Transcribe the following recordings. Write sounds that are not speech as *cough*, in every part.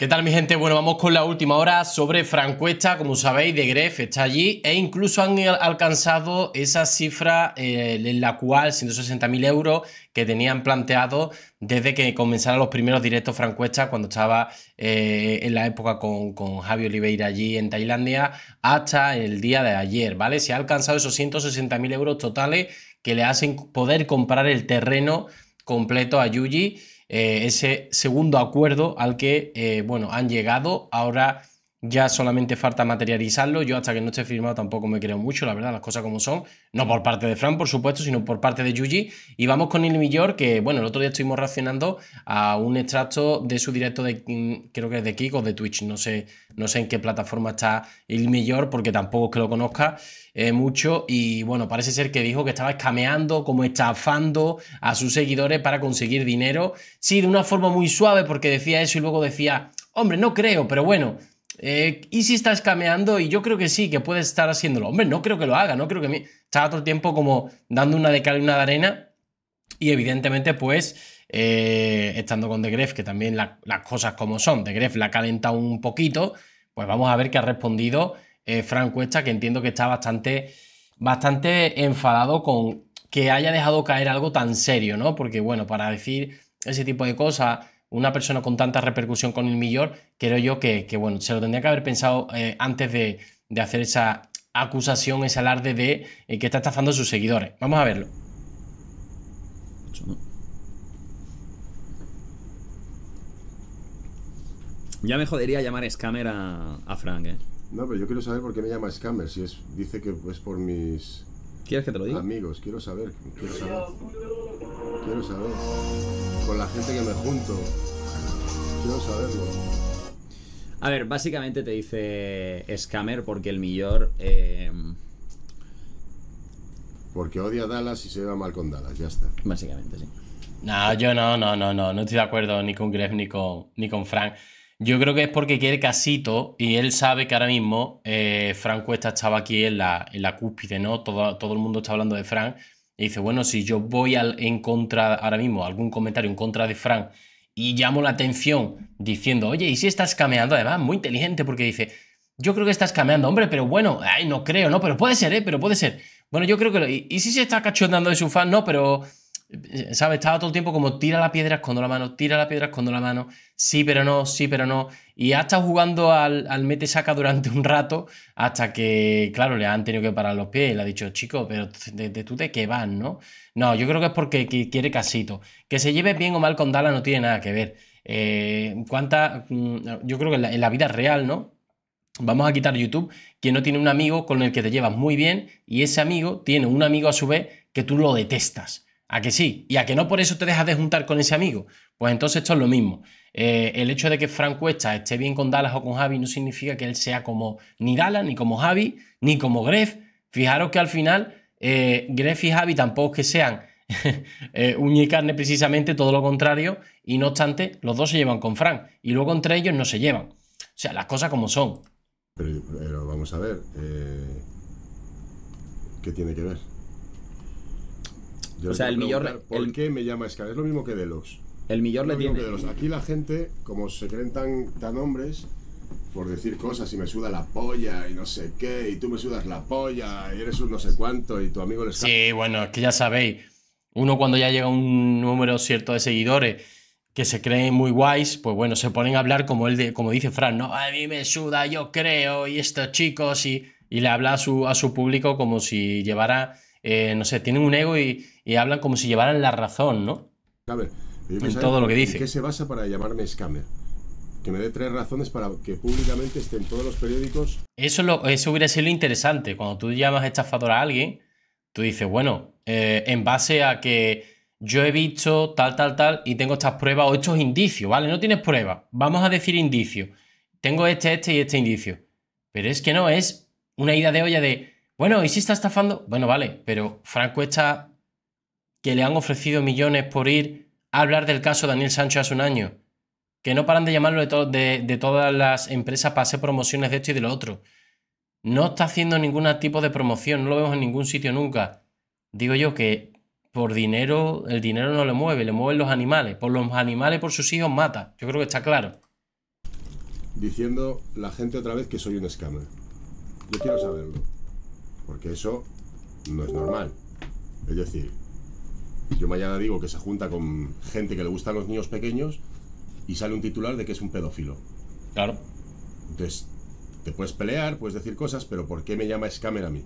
¿Qué tal mi gente? Bueno, vamos con la última hora sobre Francuesta, como sabéis, de Gref está allí e incluso han alcanzado esa cifra eh, en la cual 160.000 euros que tenían planteado desde que comenzaron los primeros directos Francuesta, cuando estaba eh, en la época con, con Javi Oliveira allí en Tailandia, hasta el día de ayer, ¿vale? Se ha alcanzado esos 160.000 euros totales que le hacen poder comprar el terreno completo a Yuji eh, ese segundo acuerdo al que eh, bueno, han llegado ahora ya solamente falta materializarlo. Yo hasta que no esté firmado tampoco me creo mucho, la verdad, las cosas como son. No por parte de Fran, por supuesto, sino por parte de Yuji. Y vamos con el Millor, que bueno, el otro día estuvimos reaccionando a un extracto de su directo de, mm, creo que es de Kik de Twitch, no sé, no sé en qué plataforma está el Millor, porque tampoco es que lo conozca eh, mucho. Y bueno, parece ser que dijo que estaba escameando, como estafando a sus seguidores para conseguir dinero. Sí, de una forma muy suave, porque decía eso y luego decía... Hombre, no creo, pero bueno, eh, ¿Y si está escameando? Y yo creo que sí, que puede estar haciéndolo. Hombre, no creo que lo haga, no creo que... Me... Estaba todo el tiempo como dando una de cal y una de arena. Y evidentemente, pues... Eh, estando con De Gref, que también las cosas como son, De Gref la calenta un poquito, pues vamos a ver qué ha respondido eh, Frank Cuesta, que entiendo que está bastante, bastante enfadado con que haya dejado caer algo tan serio, ¿no? Porque bueno, para decir ese tipo de cosas una persona con tanta repercusión con el millón, creo yo que, bueno, se lo tendría que haber pensado eh, antes de, hacer esa acusación, ese alarde de eh, que está estafando a sus seguidores. Vamos a verlo. Ya me jodería llamar scammer a, a Frank, ¿eh? No, pero yo quiero saber por qué me llama scammer, si es, dice que es por mis ¿Quieres que te lo diga? Amigos, quiero saber, quiero saber. Con la gente que me junto. Quiero saberlo. A ver, básicamente te dice Scammer porque el millor. Eh, porque odia a Dallas y se va mal con Dallas, ya está. Básicamente, sí. No, yo no, no, no, no. No estoy de acuerdo ni con Gref ni con, ni con Frank. Yo creo que es porque quiere casito y él sabe que ahora mismo eh, Frank Cuesta estaba aquí en la, cúspide, ¿no? Todo, todo, el mundo está hablando de Frank. Y dice, bueno, si yo voy al, en contra ahora mismo, algún comentario en contra de Frank y llamo la atención diciendo, oye, ¿y si estás cameando? Además, muy inteligente porque dice, yo creo que estás cameando, hombre, pero bueno, ay, no creo, no, pero puede ser, ¿eh? Pero puede ser. Bueno, yo creo que... y, si se está cachondando de su fan? No, pero... Eh, ¿sabes? Estaba todo el tiempo como tira la piedra, escondo la mano, tira la piedra, escondo la mano, sí, pero no, sí, pero no. Y ha estado jugando al, mete-saca durante un rato hasta que, claro, le han tenido que parar los pies le ha dicho, chico, pero de, tú de qué vas, ¿no? No, yo creo que es porque quiere casito. Que se lleve bien o mal con Dala no tiene nada que ver. Eh, ¿Cuánta? Mm, yo creo que en la, en la vida real, ¿no? Vamos a quitar YouTube, que no tiene un amigo con el que te llevas muy bien y ese amigo tiene un amigo a su vez que tú lo detestas. ¿A que sí? ¿Y a que no por eso te dejas de juntar con ese amigo? Pues entonces esto es lo mismo. Eh, el hecho de que Frank Cuesta esté bien con Dallas o con Javi no significa que él sea como ni Dallas, ni como Javi, ni como Gref. Fijaros que al final eh, Gref y Javi tampoco es que sean *laughs* eh, uña y carne precisamente, todo lo contrario. Y no obstante, los dos se llevan con Frank. Y luego entre ellos no se llevan. O sea, las cosas como son. pero vamos a ver. Eh, ¿Qué tiene que ver? o sea, el ¿Por qué me llama Es lo mismo que los. El millón le tiene. Aquí la gente, como se creen tan, hombres, por decir cosas y me suda la polla y no sé qué, y tú me sudas la polla y eres un no sé cuánto y tu amigo le Sí, bueno, es que ya sabéis, uno cuando ya llega un número cierto de seguidores que se creen muy guays, pues bueno, se ponen a hablar como el de, como dice Fran, ¿no? A mí me suda, yo creo, y estos chicos, y, y le habla su, a su público como si llevara eh, no sé, tienen un ego y, hablan como si llevaran la razón, ¿no? en todo lo que dice. ¿Qué se basa para llamarme scammer? Que me dé tres razones para que públicamente estén todos los periódicos. Eso, hubiera sido interesante. Cuando tú llamas estafador a alguien, tú dices, bueno, eh, en base a que yo he visto tal, tal, tal, y tengo estas pruebas o estos indicios, ¿vale? No tienes pruebas. Vamos a decir indicios. Tengo este, este y este indicio. Pero es que no, es una idea de olla de bueno, ¿y si está estafando? Bueno, vale, pero Franco está que le han ofrecido millones por ir a hablar del caso Daniel Sancho hace un año. Que no paran de llamarlo de, todas las empresas para hacer promociones de esto y de lo otro. No está haciendo ningún tipo de promoción, no lo vemos en ningún sitio nunca. Digo yo que por dinero, el dinero no lo mueve, le mueven los animales. Por los animales, por sus hijos, mata. Yo creo que está claro. Diciendo la gente otra vez que soy un escáner. Yo quiero saberlo porque eso no es normal. Es decir, yo mañana digo que se junta con gente que le gustan los niños pequeños y sale un titular de que es un pedófilo. Claro. Entonces, te puedes pelear, puedes decir cosas, pero ¿por qué me llama Scammer a mí?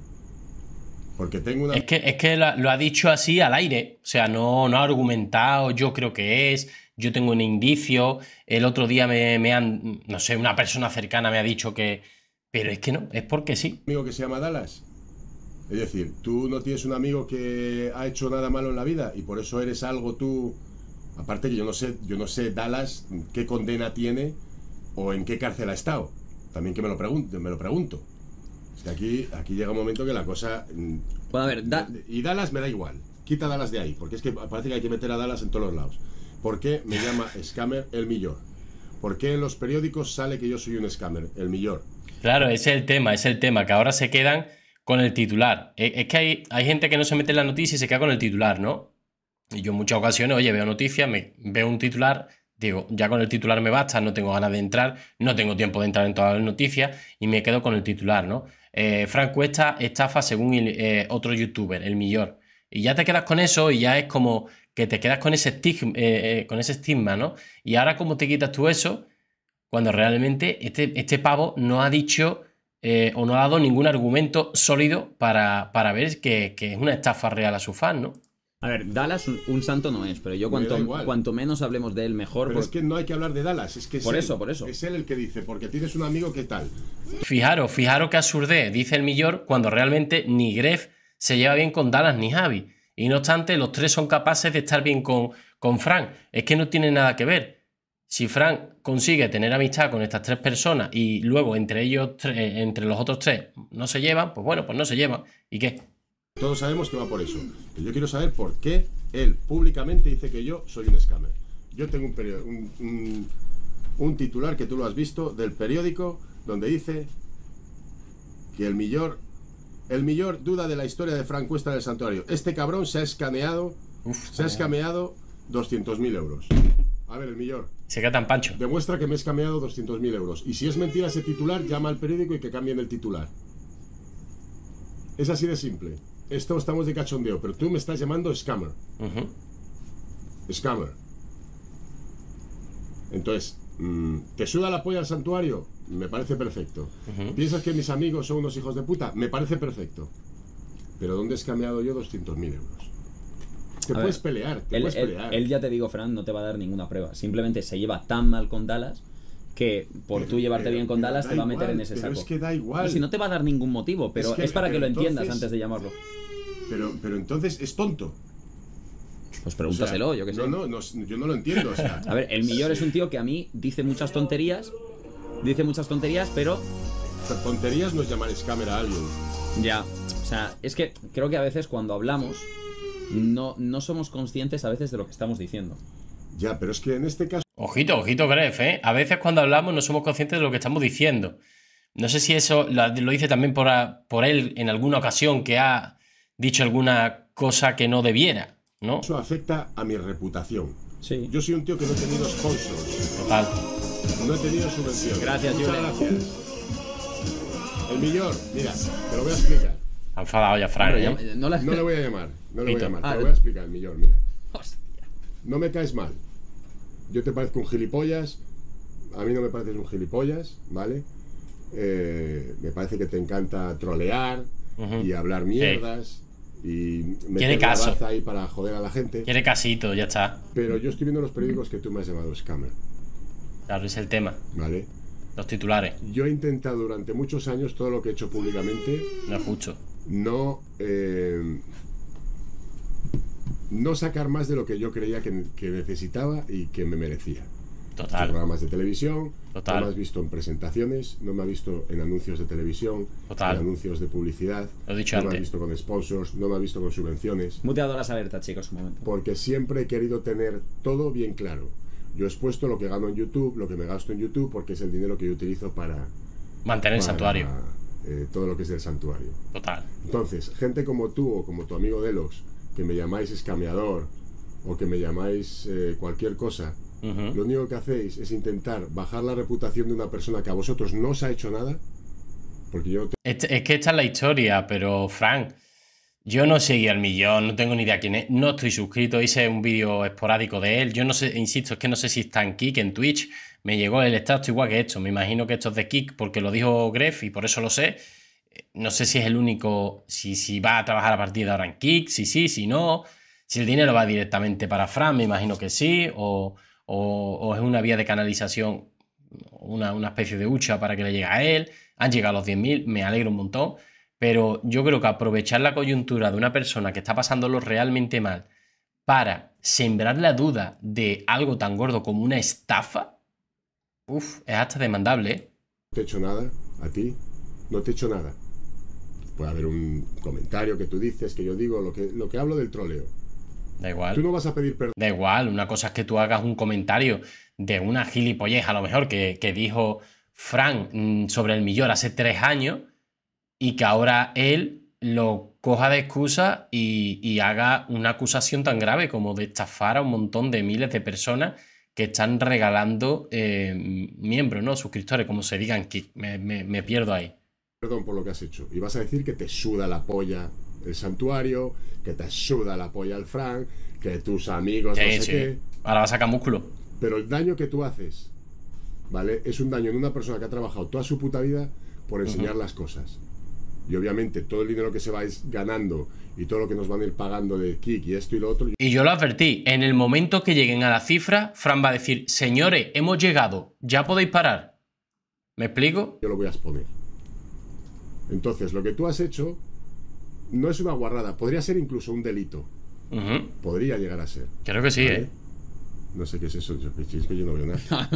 Porque tengo una... Es que, es que lo, ha dicho así al aire. O sea, no, no ha argumentado, yo creo que es, yo tengo un indicio. El otro día me, han, no sé, una persona cercana me ha dicho que... Pero es que no, es porque sí. Amigo que se llama Dallas, es decir, tú no tienes un amigo que ha hecho nada malo en la vida y por eso eres algo tú. Aparte que yo no sé, yo no sé Dallas qué condena tiene o en qué cárcel ha estado. También que me lo pregunto, me lo pregunto. Es que aquí, aquí llega un momento que la cosa. Mm, ver, y Dallas me da igual. Quita Dallas de ahí, porque es que parece que hay que meter a Dallas en todos los lados. ¿Por qué me llama *laughs* Scammer el millor? ¿Por qué en los periódicos sale que yo soy un scammer, el millor? Claro, es el tema, es el tema, que ahora se quedan con el titular. Eh, es que hay, gente que no se mete en la noticia y se queda con el titular, ¿no? Y yo en muchas ocasiones, oye, veo noticias, me, veo un titular, digo, ya con el titular me basta, no tengo ganas de entrar, no tengo tiempo de entrar en todas las noticias y me quedo con el titular, ¿no? Eh, Frank Cuesta estafa según eh, otro youtuber, el millor. Y ya te quedas con eso y ya es como que te quedas con ese, estigma, eh, con ese estigma, ¿no? Y ahora, ¿cómo te quitas tú eso? Cuando realmente este, este pavo no ha dicho eh, o no ha dado ningún argumento sólido para, para ver que, es una estafa real a su fan, ¿no? A ver, Dallas un santo no es, pero yo cuanto, cuanto menos hablemos de él, mejor. es que no hay que hablar de Dallas, es que es por él, por eso. Es el que dice, porque tienes un amigo que tal. Fijaros, fijaros que absurde dice el Millor, cuando realmente ni Gref se lleva bien con Dallas ni Javi. Y no obstante, los tres son capaces de estar bien con, con Frank. Es que no tiene nada que ver. Si Frank consigue tener amistad con estas tres personas y luego entre ellos, eh, entre los otros tres, no se llevan, pues bueno, pues no se llevan. ¿Y qué? Todos sabemos que va por eso. Yo quiero saber por qué él públicamente dice que yo soy un scammer. Yo tengo un, un, titular que tú lo has visto del periódico donde dice que el mayor el mayor duda de la historia de Frank Cuesta del Santuario. Este cabrón se ha escaneado, se ha escaneado 200.000 euros. A ver, el millón. Se queda tan pancho. Demuestra que me has cambiado 200.000 euros. Y si es mentira ese titular, llama al periódico y que cambien el titular. Es así de simple. Esto estamos de cachondeo, pero tú me estás llamando scammer. Scammer. Entonces, mm, ¿te suda la polla al santuario? Me parece perfecto. ¿Piensas que mis amigos son unos hijos de puta? Me parece perfecto. Pero ¿dónde he cambiado yo 200.000 euros? Te, puedes, pelear, él, puedes pelear, él, ya te digo, Fran, no te va a dar ninguna prueba. Simplemente se lleva tan mal con Dallas que por tú llevarte bien con Dallas te va a meter en ese pero Es que da igual. No, si no te va a dar ningún motivo, pero es, para que lo entiendas antes de llamarlo. Pero, pero entonces es tonto. Pues pregúntaselo, yo qué sé. No, no, yo no lo entiendo. *laughs* A ver, el Millor es un tío que a mí dice muchas tonterías. Dice muchas tonterías, pero. tonterías no es llamar escámera a alguien. Ya. O sea, es que creo que a veces cuando hablamos no, no somos conscientes a veces de lo que estamos diciendo. Ya, pero es que en este caso... Ojito, ojito, Gref, ¿eh? A veces cuando hablamos no somos conscientes de lo que estamos diciendo. No sé si eso lo, dice también por, por él en alguna ocasión que ha dicho alguna cosa que no debiera, ¿no? Eso afecta a mi reputación. Sí. Yo soy un tío que no he tenido sponsors. Total. No he tenido subvenciones. Gracias, Julio. gracias. El millón, mira, te lo voy a explicar ya ¿eh? no, le voy a llamar. No le voy a llamar. te ah, voy a explicar, Millón. Mira. No me caes mal. Yo te parezco un gilipollas. A mí no me pareces un gilipollas, ¿vale? Eh, me parece que te encanta trolear y hablar mierdas. Y meter la ahí para joder a la gente. Tiene casito, ya está. Pero yo estoy viendo los periódicos que tú me has llamado Scammer. Claro, es el tema. Vale. Los titulares. Yo he intentado durante muchos años todo lo que he hecho públicamente. No escucho no, eh, no sacar más de lo que yo creía que, necesitaba y que me merecía. Total. Programas de televisión, Total. no me has visto en presentaciones, no me ha visto en anuncios de televisión, en anuncios de publicidad, Lo no me has visto con sponsors, no me ha visto con subvenciones. Muteado las alertas, chicos, un Porque siempre he querido tener todo bien claro. Yo he expuesto lo que gano en YouTube, lo que me gasto en YouTube, porque es el dinero que yo utilizo para... Mantener el santuario. Eh, todo lo que es el santuario. Total. Entonces, gente como tú o como tu amigo los que me llamáis escameador o que me llamáis eh, cualquier cosa, lo único que hacéis es intentar bajar la reputación de una persona que a vosotros no os ha hecho nada. Porque yo este, es, que esta es la historia, pero Frank, yo no seguí al millón, no tengo ni idea quién es, no estoy suscrito, hice un vídeo esporádico de él, yo no sé, insisto, es que no sé si está en Kik, en Twitch, me llegó el extracto igual que esto. Me imagino que esto es de Kick porque lo dijo Greff y por eso lo sé. Eh, no sé si es el único, si, si va a trabajar a partir de ahora en Kick, si sí, si no, si el dinero va directamente para Fran, me imagino que sí, o, es una vía de canalización, una, una, especie de hucha para que le llegue a él. Han llegado los 10.000, me alegro un montón, pero yo creo que aprovechar la coyuntura de una persona que está pasándolo realmente mal para sembrar la duda de algo tan gordo como una estafa, Uf, es hasta demandable, ¿eh? No te he hecho nada, a ti, no te he hecho nada. Puede haber un comentario que tú dices, que yo digo, lo que, lo que hablo del troleo. Da igual. Tú no vas a pedir perdón. Da igual, una cosa es que tú hagas un comentario de una gilipollez, a lo mejor, que, dijo Frank mm, sobre el millón hace tres años y que ahora él lo coja de excusa y, y haga una acusación tan grave como de estafar a un montón de miles de personas que están regalando eh, miembros, ¿no? Suscriptores, como se digan, que me, pierdo ahí. Perdón por lo que has hecho. Y vas a decir que te suda la polla el santuario, que te suda la polla el Frank, que tus amigos Ahora vas a sacar músculo. Pero el daño que tú haces, ¿vale? Es un daño en una persona que ha trabajado toda su puta vida por enseñar las cosas. Y obviamente todo el dinero que se vais ganando y todo lo que nos van a ir pagando de kick y esto y lo otro. Y yo lo advertí, en el momento que lleguen a la cifra, Fran va a decir, señores, hemos llegado, ya podéis parar. ¿Me explico? Yo lo voy a exponer. Entonces, lo que tú has hecho no es una guarrada, podría ser incluso un delito. Podría llegar a ser. Creo que sí, ¿eh? No sé qué es eso, es que yo no veo nada.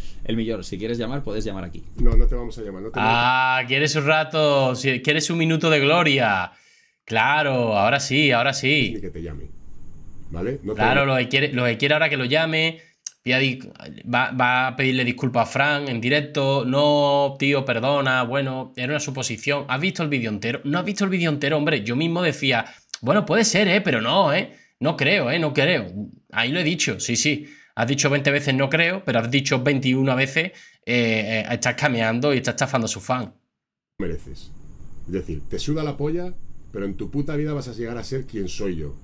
*laughs* el millón, si quieres llamar, puedes llamar aquí. No, no te vamos a llamar. ah, quieres un rato, quieres un minuto de gloria. Claro, ahora sí, ahora sí. que te llame. ¿Vale? claro, lo que, quiere, ahora que lo llame. Va, va, a pedirle disculpas a Frank en directo. No, tío, perdona. Bueno, era una suposición. ¿Has visto el vídeo entero? No has visto el vídeo entero, hombre. Yo mismo decía, bueno, puede ser, ¿eh? Pero no, ¿eh? No creo, ¿eh? No creo. Ahí lo he dicho, sí, sí. Has dicho 20 veces no creo, pero has dicho 21 veces eh, eh, estás cameando y estás estafando a su fan. Mereces. Es decir, te suda la polla pero en tu puta vida vas a llegar a ser quien soy yo.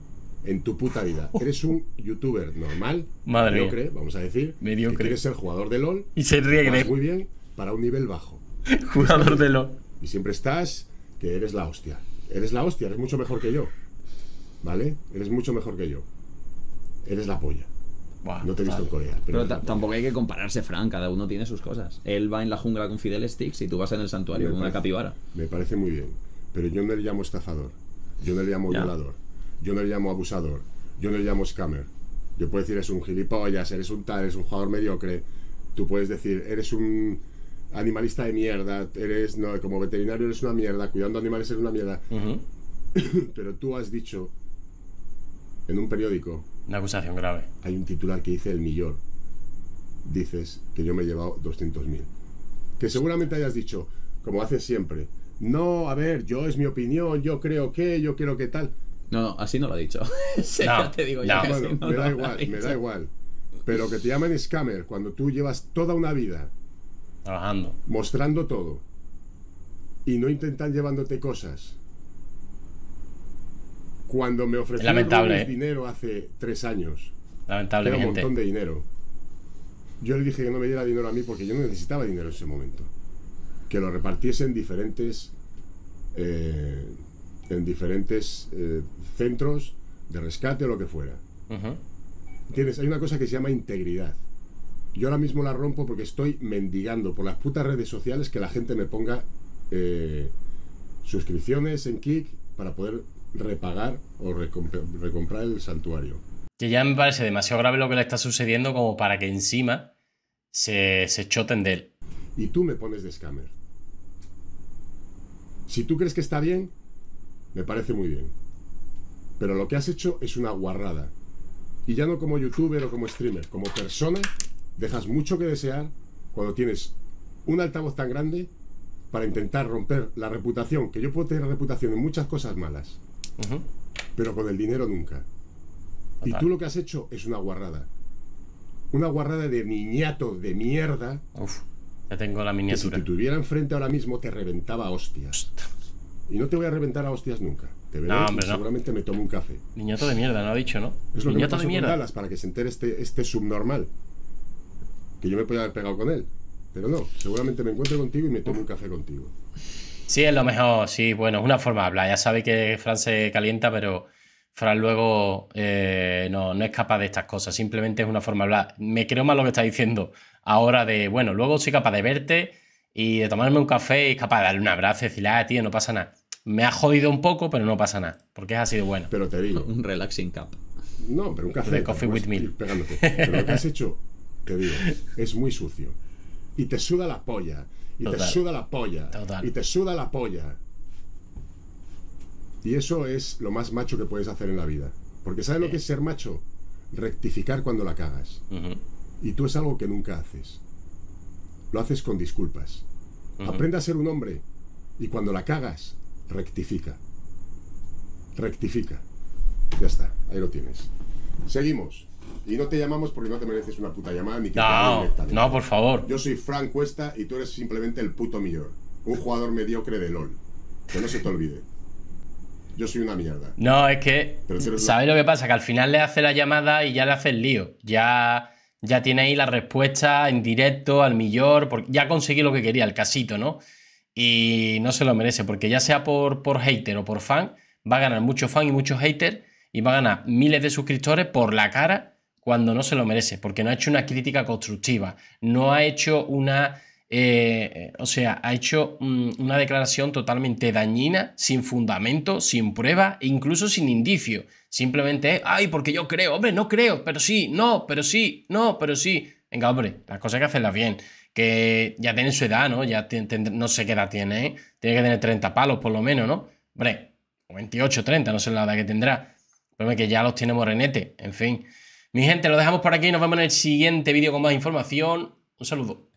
En tu puta vida. *laughs* Eres un youtuber normal, Madre mediocre, vamos a decir. Mediocre. Que quieres ser jugador de LOL. Y se ríe. muy bien para un nivel bajo. *laughs* jugador de LOL. Y siempre estás que eres la hostia. Eres la hostia, eres mucho mejor que yo. ¿Vale? Eres mucho mejor que yo. Eres la polla. no te he visto en Corea. Pero, tampoco hay que compararse, Frank. Cada uno tiene sus cosas. Él va en la jungla con Fidel Sticks y tú vas en el santuario con una capibara. Me parece muy bien. Pero yo no le llamo estafador, yo no le llamo violador, yo no le llamo abusador, yo no le llamo scammer. Yo puedo decir es un gilipollas, eres un tal, eres un jugador mediocre. Tú puedes decir eres un animalista de mierda, eres no, como veterinario eres una mierda, cuidando animales eres una mierda. *coughs* Pero tú has dicho en un periódico. Una acusación grave. Hay un titular que dice el millón. Dices que yo me he llevado 200.000. Que seguramente hayas dicho, como haces siempre, no, a ver, yo es mi opinión, yo creo que, yo quiero que tal. No, no, así no lo ha dicho. *laughs* te digo yo me da igual, me da igual. Pero que te llamen scammer cuando tú llevas toda una vida trabajando, mostrando todo y no intentan llevándote cosas. Cuando me ofrecieron ¿eh? dinero hace tres años, lamentablemente un montón de dinero. Yo le dije que no me diera dinero a mí porque yo no necesitaba dinero en ese momento que lo repartiese eh, en diferentes, en eh, diferentes centros de rescate o lo que fuera. Tienes, hay una cosa que se llama integridad. Yo ahora mismo la rompo porque estoy mendigando por las putas redes sociales que la gente me ponga eh, suscripciones en Kik para poder repagar o recomprar el santuario. Que ya me parece demasiado grave lo que le está sucediendo como para que encima se, se choten de él. Y tú me pones de scammer. Si tú crees que está bien, me parece muy bien. Pero lo que has hecho es una guarrada. Y ya no como youtuber o como streamer, como persona, dejas mucho que desear cuando tienes un altavoz tan grande para intentar romper la reputación, que yo puedo tener reputación en muchas cosas malas, pero con el dinero nunca. Y tú lo que has hecho es una guarrada. Una guarrada de niñato de mierda ya tengo la miniatura. si te tuviera enfrente ahora mismo te reventaba a hostias. Y no te voy a reventar a hostias nunca. Te veré seguramente me tomo un café. Niñato de mierda, no ha dicho, ¿no? Es lo que de para que se entere este, este subnormal. Que yo me podía haber pegado con él. Pero no, seguramente me encuentro contigo y me tomo un café contigo. Sí, es lo mejor, sí, bueno, es una forma de hablar. Ya sabe que Fran se calienta, pero Fran luego eh, no, es capaz de estas cosas, simplemente es una forma de hablar. Me creo más lo que está diciendo ahora de, bueno, luego soy capaz de verte y de tomarme un café y capaz de darle un abrazo y decirle, ah, tío, no pasa nada. Me ha jodido un poco, pero no pasa nada, porque es así de bueno. Pero te digo. Un relaxing cup. No, pero un café. Un coffee with me. Pero lo que has hecho, te digo, es muy sucio. Y te suda la polla. Y te suda la polla. Total. Y te suda la polla. Y eso es lo más macho que puedes hacer en la vida. Porque ¿sabes lo que es ser macho? Rectificar cuando la cagas. Y tú es algo que nunca haces. Lo haces con disculpas. Aprenda Aprende a ser un hombre y cuando la cagas, rectifica. Rectifica. Ya está, ahí lo tienes. Seguimos. Y no te llamamos porque no te mereces una puta llamada ni que no, No, por favor. Yo soy Frank Cuesta y tú eres simplemente el puto millor. Un jugador mediocre de LOL. Que no se te olvide yo soy una mierda. No, es que. ¿Sabéis lo que pasa? Que al final le hace la llamada y ya le hace el lío. Ya, ya tiene ahí la respuesta en directo, al millón, porque ya conseguí lo que quería, el casito, ¿no? Y no se lo merece, porque ya sea por, por hater o por fan, va a ganar mucho fan y muchos hater y va a ganar miles de suscriptores por la cara cuando no se lo merece, porque no ha hecho una crítica constructiva, no ha hecho una eh, o sea, ha hecho mm, una declaración totalmente dañina, sin fundamento, sin prueba, e incluso sin indicio. Simplemente, ay, porque yo creo, hombre, no creo, pero sí, no, pero sí, no, pero sí. Venga, hombre, las cosas hay que hacerlas bien. Que ya tienen su edad, ¿no? Ya no sé qué edad tiene, ¿eh? Tiene que tener 30 palos por lo menos, ¿no? Hombre, 28, 30, no sé la edad que tendrá. Pero que ya los tiene morenete, en fin. Mi gente, lo dejamos por aquí. y Nos vemos en el siguiente vídeo con más información. Un saludo.